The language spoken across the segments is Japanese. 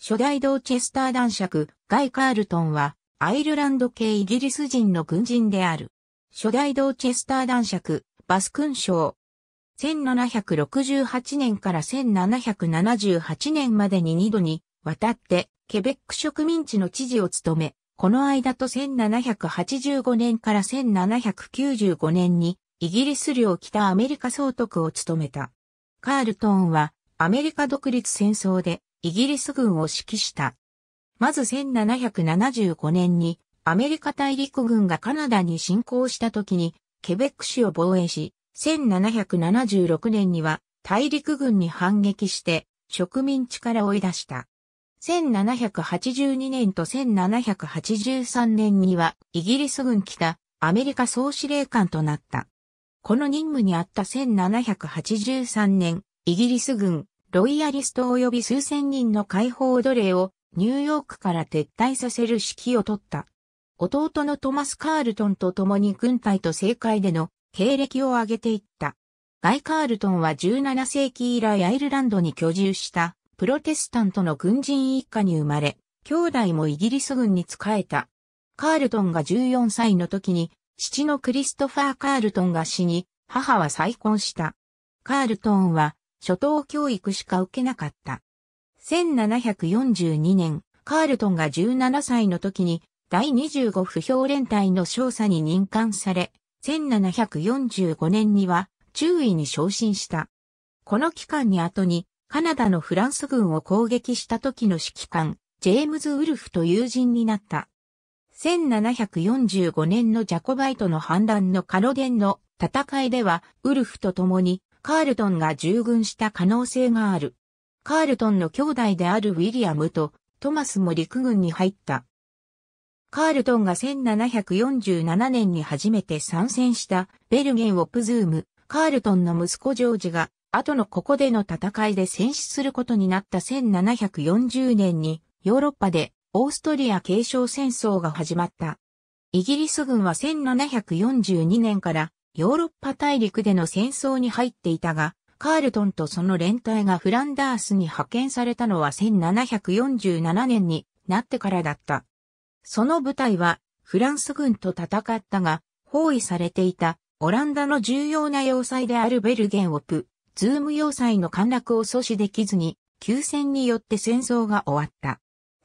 初代ドーチェスター男爵、ガイ・カールトンは、アイルランド系イギリス人の軍人である。初代ドーチェスター男爵、バス勲章。1768年から1778年までに2度に、渡って、ケベック植民地の知事を務め、この間と1785年から1795年に、イギリス領北アメリカ総督を務めた。カールトンは、アメリカ独立戦争で、イギリス軍を指揮した。まず1775年にアメリカ大陸軍がカナダに侵攻した時にケベック市を防衛し、1776年には大陸軍に反撃して植民地から追い出した。1782年と1783年にはイギリス軍北アメリカ総司令官となった。この任務にあった1783年、イギリス軍ロイヤリスト及び数千人の解放奴隷をニューヨークから撤退させる指揮を取った。弟のトマス・カールトンと共に軍隊と政界での経歴を上げていった。ガイ・カールトンは17世紀以来アイルランドに居住したプロテスタントの軍人一家に生まれ、兄弟もイギリス軍に仕えた。カールトンが14歳の時に、父のクリストファー・カールトンが死に、母は再婚した。カールトンは初等教育しか受けなかった。1742年、カールトンが17歳の時に第25不評連隊の少佐に任官され、1745年には中尉に昇進した。この期間に後にカナダのフランス軍を攻撃した時の指揮官、ジェームズ・ウルフと友人になった。1745年のジャコバイトの反乱のカロデンの戦いでは、ウルフと共にカールトンが従軍した可能性がある。カールトンの兄弟であるウィリアムとトマスも陸軍に入った。カールトンが1747年に初めて参戦したベルゲン・オプズーム、カールトンの息子ジョージが、後のここでの戦いで戦死することになった1740年に、ヨーロッパでオーストリア継承戦争が始まった。イギリス軍は1742年からヨーロッパ大陸での戦争に入っていたが、カールトンとその連隊がフランダースに派遣されたのは1747年になってからだった。その部隊はフランス軍と戦ったが、包囲されていたオランダの重要な要塞であるベルゲンオプ、ズーム要塞の陥落を阻止できずに、休戦によって戦争が終わった。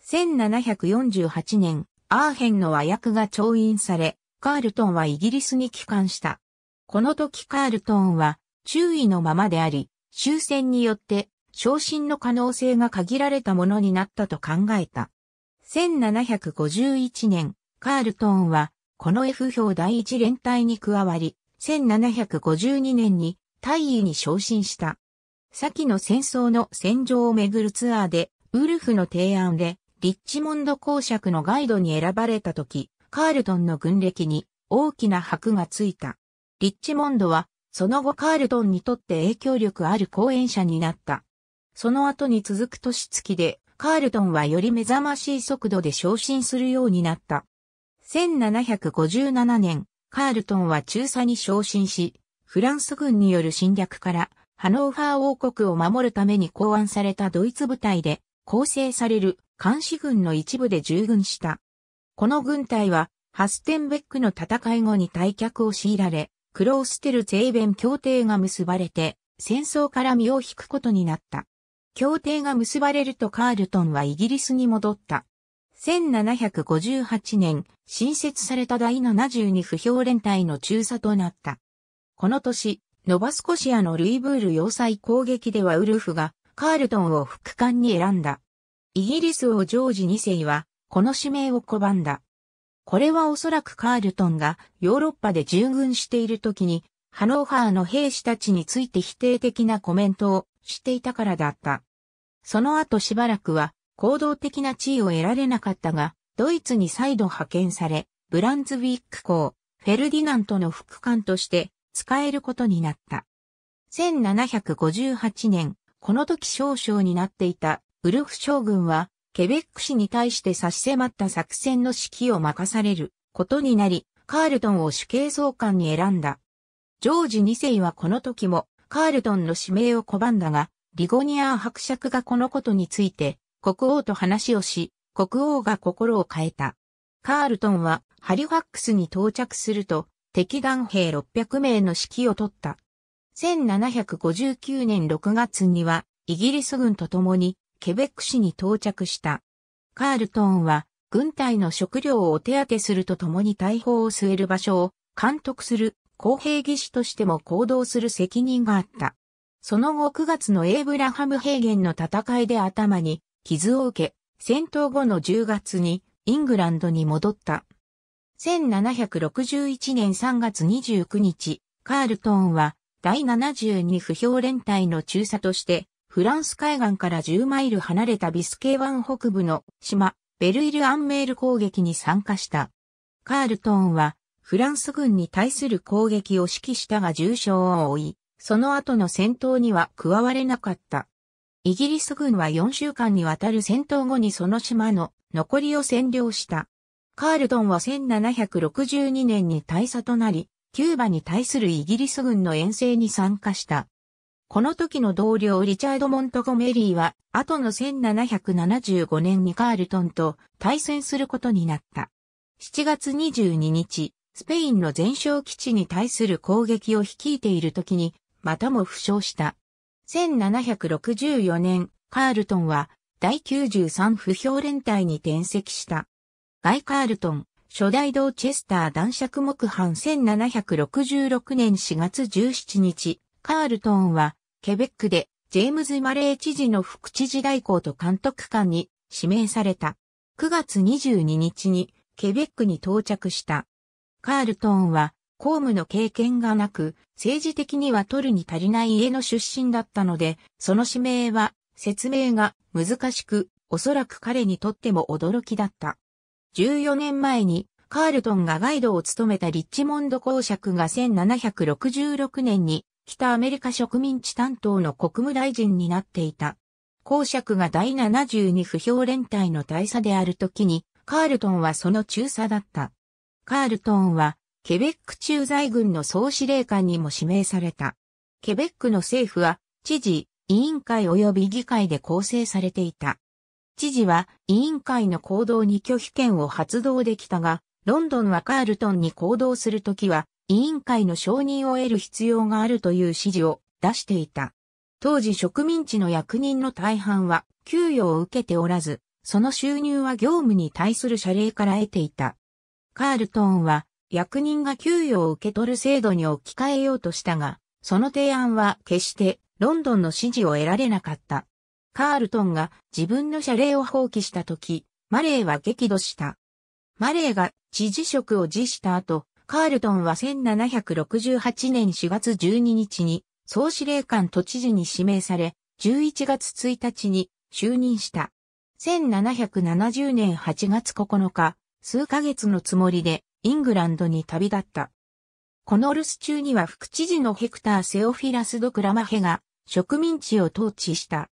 1748年、アーヘンの和訳が調印され、カールトンはイギリスに帰還した。この時カールトンは注意のままであり、終戦によって昇進の可能性が限られたものになったと考えた。1751年、カールトンは、この F 表第一連隊に加わり、1752年に大尉に昇進した。先の戦争の戦場をめぐるツアーで、ウルフの提案で、リッチモンド公爵のガイドに選ばれた時、カールトンの軍歴に大きな箔がついた。リッチモンドは、その後カールトンにとって影響力ある講演者になった。その後に続く年月で、カールトンはより目覚ましい速度で昇進するようになった。1757年、カールトンは中佐に昇進し、フランス軍による侵略から、ハノーファー王国を守るために考案されたドイツ部隊で、構成される監視軍の一部で従軍した。この軍隊は、ハステンベックの戦い後に退却を強いられ、クローステルゼーベン協定が結ばれて、戦争から身を引くことになった。協定が結ばれるとカールトンはイギリスに戻った。1758年、新設された第72不評連隊の中佐となった。この年、ノバスコシアのルイブール要塞攻撃ではウルフがカールトンを副官に選んだ。イギリス王ジョージ2世は、この指名を拒んだ。これはおそらくカールトンがヨーロッパで従軍している時にハノーハーの兵士たちについて否定的なコメントをしていたからだった。その後しばらくは行動的な地位を得られなかったが、ドイツに再度派遣され、ブランズウィック公、フェルディナントの副官として使えることになった。1758年、この時少将になっていたウルフ将軍はケベック市に対して差し迫った作戦の指揮を任されることになり、カールトンを主刑総監に選んだ。ジョージ2世はこの時もカールトンの指名を拒んだが、リゴニアー伯爵がこのことについて国王と話をし、国王が心を変えた。カールトンはハリファックスに到着すると、敵団兵600名の指揮を取った。1759年6月には、イギリス軍と共にケベック市に到着した。カールトンは、軍隊の食料をお手当てするとともに大砲を据える場所を監督する公平技師としても行動する責任があった。その後9月のエイブラハム平原の戦いで頭に傷を受け、戦闘後の10月にイングランドに戻った。1761年3月29日、カールトンは第72不評連隊の中佐としてフランス海岸から10マイル離れたビスケー湾北部の島、ベルイル・アンメール攻撃に参加した。カールトーンは、フランス軍に対する攻撃を指揮したが重傷を負い、その後の戦闘には加われなかった。イギリス軍は4週間にわたる戦闘後にその島の残りを占領した。カールトンは1762年に大佐となり、キューバに対するイギリス軍の遠征に参加した。この時の同僚リチャード・モントゴメリーは、後の1775年にカールトンと対戦することになった。7月22日、スペインの全勝基地に対する攻撃を率いている時に、またも負傷した。1764年、カールトンは、第93不評連隊に転籍した。ガイ・カールトン、初代ドーチェスター男爵木藩1766年4月17日、カールトンはケベックで、ジェームズ・マレー知事の副知事代行と監督官に指名された。9月22日にケベックに到着した。カールトーンは公務の経験がなく、政治的には取るに足りない家の出身だったので、その指名は説明が難しく、おそらく彼にとっても驚きだった。14年前にカールトンがガイドを務めたリッチモンド公爵が1766年に北アメリカ植民地担当の国務大臣になっていた。公爵が第72不評連隊の大佐である時に、カールトンはその中佐だった。カールトンは、ケベック駐在軍の総司令官にも指名された。ケベックの政府は、知事、委員会及び議会で構成されていた。知事は、委員会の行動に拒否権を発動できたが、ロンドンはカールトンに行動するときは、委員会の承認を得る必要があるという指示を出していた。当時植民地の役人の大半は給与を受けておらず、その収入は業務に対する謝礼から得ていた。カールトンは役人が給与を受け取る制度に置き換えようとしたが、その提案は決してロンドンの支持を得られなかった。カールトンが自分の謝礼を放棄した時、マレーは激怒した。マレーが知事職を辞した後、カールトンは1768年4月12日に総司令官都知事に指名され、11月1日に就任した。1770年8月9日、数ヶ月のつもりでイングランドに旅立った。この留守中には副知事のヘクター・セオフィラス・ド・クラマヘが植民地を統治した。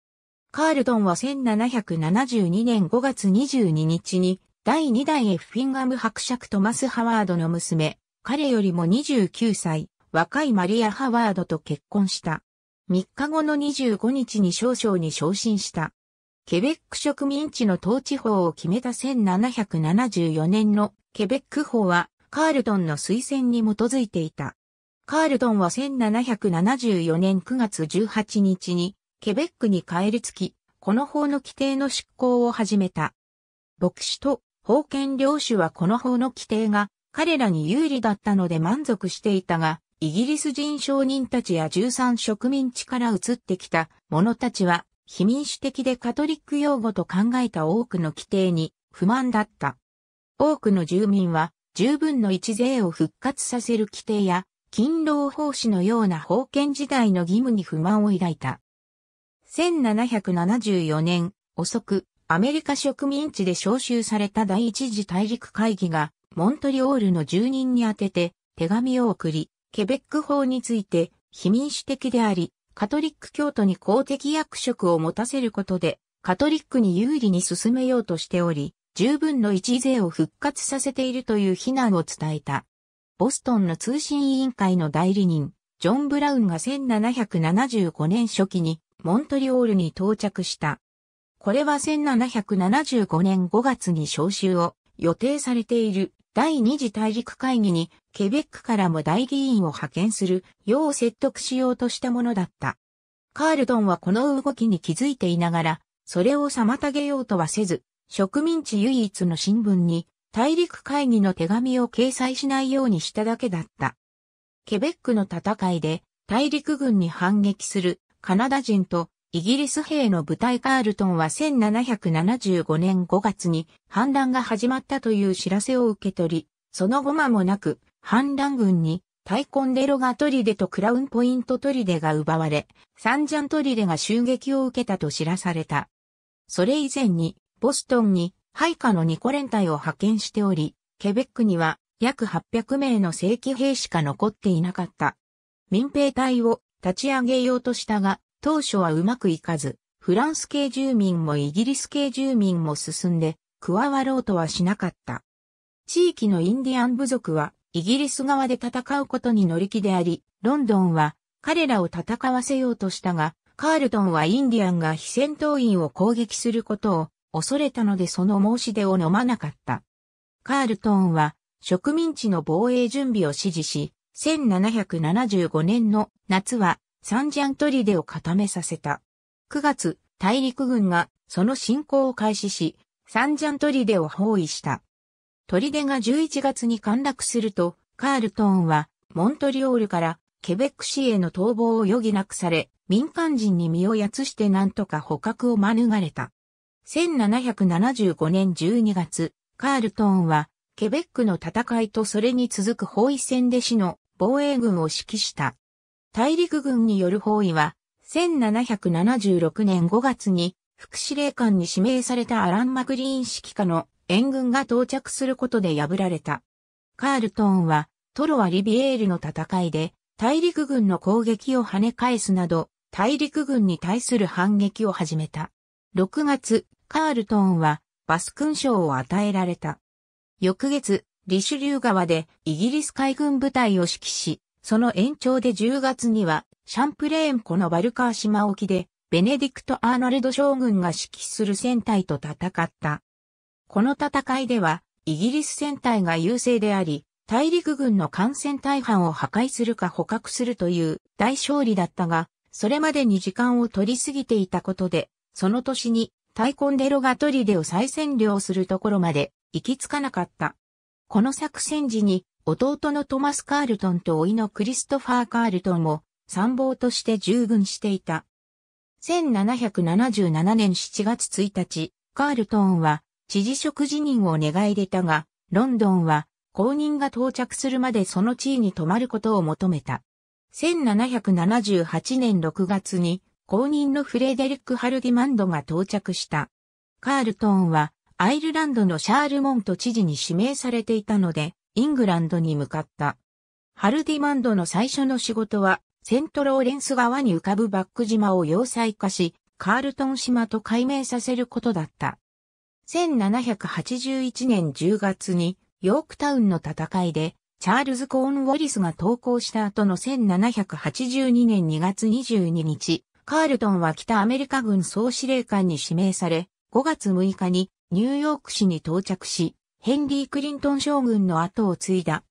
カールトンは1772年5月22日に第2代エッフィンガム伯爵トマス・ハワードの娘、彼よりも29歳、若いマリア・ハワードと結婚した。3日後の25日に少将に昇進した。ケベック植民地の統治法を決めた1774年のケベック法はカールトンの推薦に基づいていた。カールトンは1774年9月18日にケベックに帰り着き、この法の規定の執行を始めた。牧師と封建領主はこの法の規定が彼らに有利だったので満足していたが、イギリス人商人たちや13植民地から移ってきた者たちは、非民主的でカトリック用語と考えた多くの規定に不満だった。多くの住民は、十分の一税を復活させる規定や、勤労奉仕のような封建時代の義務に不満を抱いた。1774年、遅く、アメリカ植民地で召集された第一次大陸会議が、モントリオールの住人に宛てて手紙を送り、ケベック法について非民主的であり、カトリック教徒に公的役職を持たせることで、カトリックに有利に進めようとしており、十分の一税を復活させているという非難を伝えた。ボストンの通信委員会の代理人、ジョン・ブラウンが1775年初期にモントリオールに到着した。これは1775年5月に召集を予定されている第二次大陸会議にケベックからも大議員を派遣するよう説得しようとしたものだった。カールトンはこの動きに気づいていながら、それを妨げようとはせず、植民地唯一の新聞に大陸会議の手紙を掲載しないようにしただけだった。ケベックの戦いで大陸軍に反撃するカナダ人とイギリス兵の部隊カールトンは1775年5月に反乱が始まったという知らせを受け取り、その後間もなく反乱軍にタイコンデロガトリデとクラウンポイントトリデが奪われ、サンジャントリデが襲撃を受けたと知らされた。それ以前に、ボストンに配下のニコ連隊を派遣しており、ケベックには約800名の正規兵しか残っていなかった。民兵隊を立ち上げようとしたが、当初はうまくいかず、フランス系住民もイギリス系住民も進んで、加わろうとはしなかった。地域のインディアン部族は、イギリス側で戦うことに乗り気であり、ロンドンは彼らを戦わせようとしたが、カールトンはインディアンが非戦闘員を攻撃することを恐れたのでその申し出を飲まなかった。カールトンは植民地の防衛準備を指示し、1775年の夏はサンジャントリデを固めさせた。9月、大陸軍がその侵攻を開始し、サンジャントリデを包囲した。トリデが11月に陥落すると、カールトーンはモントリオールからケベック市への逃亡を余儀なくされ、民間人に身をやつして何とか捕獲を免れた。1775年12月、カールトーンはケベックの戦いとそれに続く包囲戦で市の防衛軍を指揮した。大陸軍による包囲は、1776年5月に副司令官に指名されたアラン・マクリーン指揮下の援軍が到着することで破られた。カールトーンは、トロワ・リビエールの戦いで、大陸軍の攻撃を跳ね返すなど、大陸軍に対する反撃を始めた。6月、カールトーンは、バス勲章を与えられた。翌月、リシュリュー川でイギリス海軍部隊を指揮し、その延長で10月には、シャンプレーン湖のバルカー島沖で、ベネディクト・アーノルド将軍が指揮する戦隊と戦った。この戦いでは、イギリス戦隊が優勢であり、大陸軍の艦船大半を破壊するか捕獲するという大勝利だったが、それまでに時間を取りすぎていたことで、その年にタイコンデロガトリデを再占領するところまで行き着かなかった。この作戦時に弟のトマス・カールトンと甥のクリストファー・カールトンも参謀として従軍していた。1777年7月1日、カールトンは知事職辞任を願い出たが、ロンドンは公認が到着するまでその地位に泊まることを求めた。1778年6月に公認のフレデリック・ハルディマンドが到着した。カールトンはアイルランドのシャール・モント知事に指名されていたので、イングランドに向かった。ハルディマンドの最初の仕事は、セントローレンス川に浮かぶバック島を要塞化し、カールトン島と改名させることだった。1781年10月に、ヨークタウンの戦いで、チャールズ・コーン・ウォリスが投降した後の1782年2月22日、カールトンは北アメリカ軍総司令官に指名され、5月6日にニューヨーク市に到着し、ヘンリー・クリントン将軍の後を継いだ。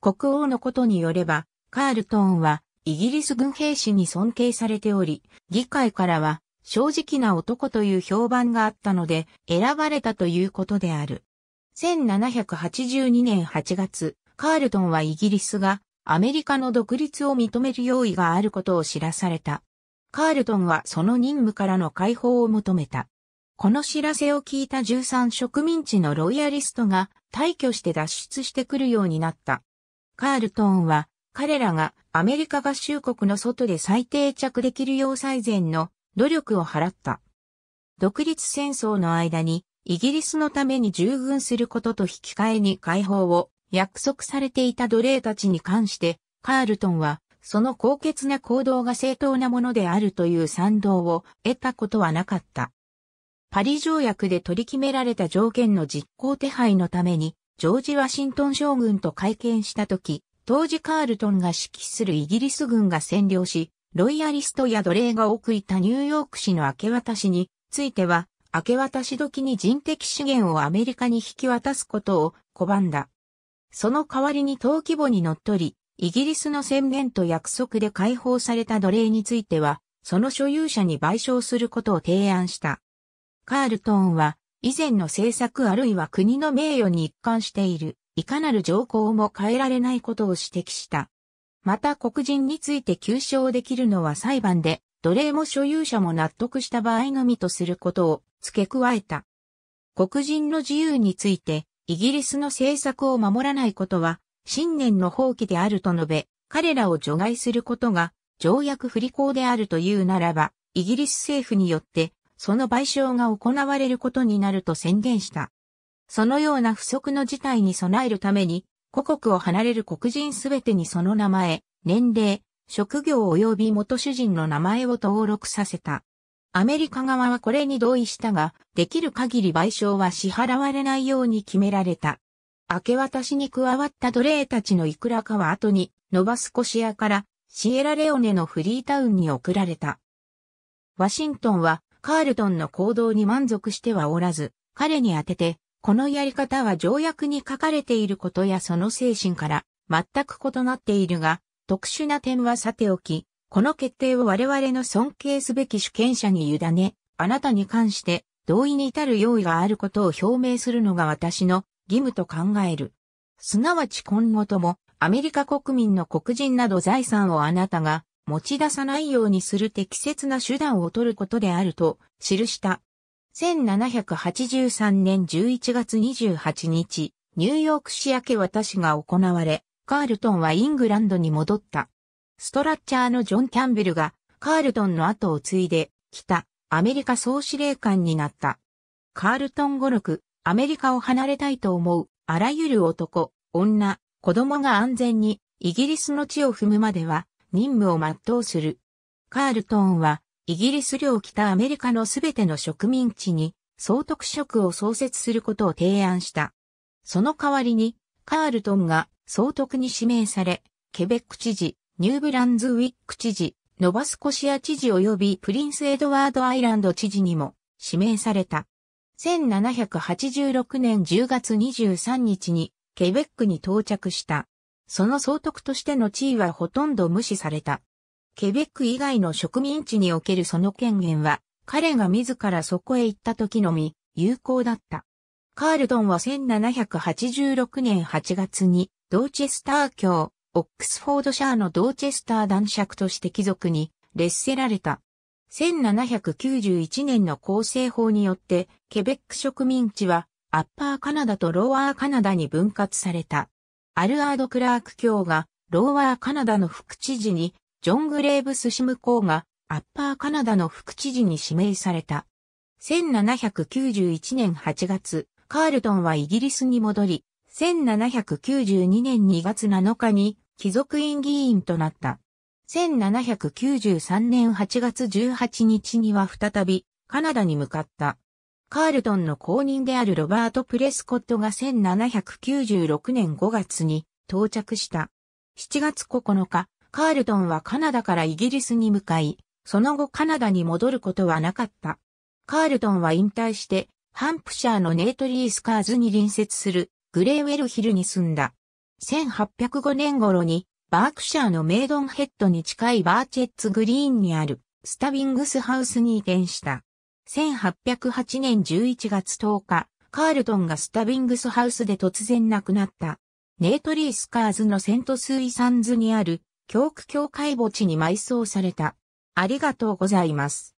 国王のことによれば、カールトーンはイギリス軍兵士に尊敬されており、議会からは正直な男という評判があったので選ばれたということである。1782年8月、カールトンはイギリスがアメリカの独立を認める用意があることを知らされた。カールトンはその任務からの解放を求めた。この知らせを聞いた13植民地のロイヤリストが退去して脱出してくるようになった。カールトーンは彼らがアメリカ合衆国の外で再定着できるよう最善の努力を払った。独立戦争の間にイギリスのために従軍することと引き換えに解放を約束されていた奴隷たちに関してカールトンはその高潔な行動が正当なものであるという賛同を得たことはなかった。パリ条約で取り決められた条件の実行手配のために、ジョージ・ワシントン将軍と会見したとき、当時カールトンが指揮するイギリス軍が占領し、ロイヤリストや奴隷が多くいたニューヨーク市の明け渡しについては、明け渡し時に人的資源をアメリカに引き渡すことを拒んだ。その代わりに登規模に則っり、イギリスの宣言と約束で解放された奴隷については、その所有者に賠償することを提案した。カールトンは、以前の政策あるいは国の名誉に一貫している、いかなる条項も変えられないことを指摘した。また黒人について求償できるのは裁判で、奴隷も所有者も納得した場合のみとすることを付け加えた。黒人の自由について、イギリスの政策を守らないことは、信念の放棄であると述べ、彼らを除外することが、条約不履行であるというならば、イギリス政府によって、その賠償が行われることになると宣言した。そのような不測の事態に備えるために、故国を離れる黒人すべてにその名前、年齢、職業及び元主人の名前を登録させた。アメリカ側はこれに同意したが、できる限り賠償は支払われないように決められた。明け渡しに加わった奴隷たちのいくらかは後に、ノバスコシアからシエラレオネのフリータウンに送られた。ワシントンはカールトンの行動に満足してはおらず、彼に当てて、このやり方は条約に書かれていることやその精神から全く異なっているが、特殊な点はさておき、この決定を我々の尊敬すべき主権者に委ね、あなたに関して同意に至る用意があることを表明するのが私の義務と考える。すなわち今後とも、アメリカ国民の黒人など財産をあなたが持ち出さないようにする適切な手段を取ることであると記した。1783年11月28日、ニューヨーク市明け渡しが行われ、カールトンはイングランドに戻った。ストラッチャーのジョン・キャンベルがカールトンの後を継いで、来た、アメリカ総司令官になった。カールトン語録、アメリカを離れたいと思う、あらゆる男、女、子供が安全に、イギリスの地を踏むまでは、任務を全うする。カールトンは、イギリス領北アメリカのすべての植民地に、総督職を創設することを提案した。その代わりに、カールトンが総督に指名され、ケベック知事、ニューブランズウィック知事、ノバスコシア知事及びプリンスエドワードアイランド知事にも指名された。1786年10月23日にケベックに到着した。その総督としての地位はほとんど無視された。ケベック以外の植民地におけるその権限は、彼が自らそこへ行った時のみ、有効だった。カールドンは1786年8月に、ドーチェスター教、オックスフォードシャーのドーチェスター男爵として貴族に、劣せられた。1791年の構成法によって、ケベック植民地は、アッパーカナダとローアーカナダに分割された。アルアード・クラーク卿が、ローワーカナダの副知事に、ジョン・グレーブス・シムーが、アッパーカナダの副知事に指名された。1791年8月、カールトンはイギリスに戻り、1792年2月7日に貴族院議員となった。1793年8月18日には再びカナダに向かった。カールトンの後任であるロバート・プレスコットが1796年5月に到着した。7月9日、カールトンはカナダからイギリスに向かい、その後カナダに戻ることはなかった。カールトンは引退して、ハンプシャーのネートリー・スカーズに隣接するグレーウェルヒルに住んだ。1805年頃にバークシャーのメイドンヘッドに近いバーチェッツグリーンにあるスタビングスハウスに移転した。1808年11月10日、カールトンがスタビングスハウスで突然亡くなった。ネートリー・スカーズのセントスイサンズにある教区教会墓地に埋葬された。ありがとうございます。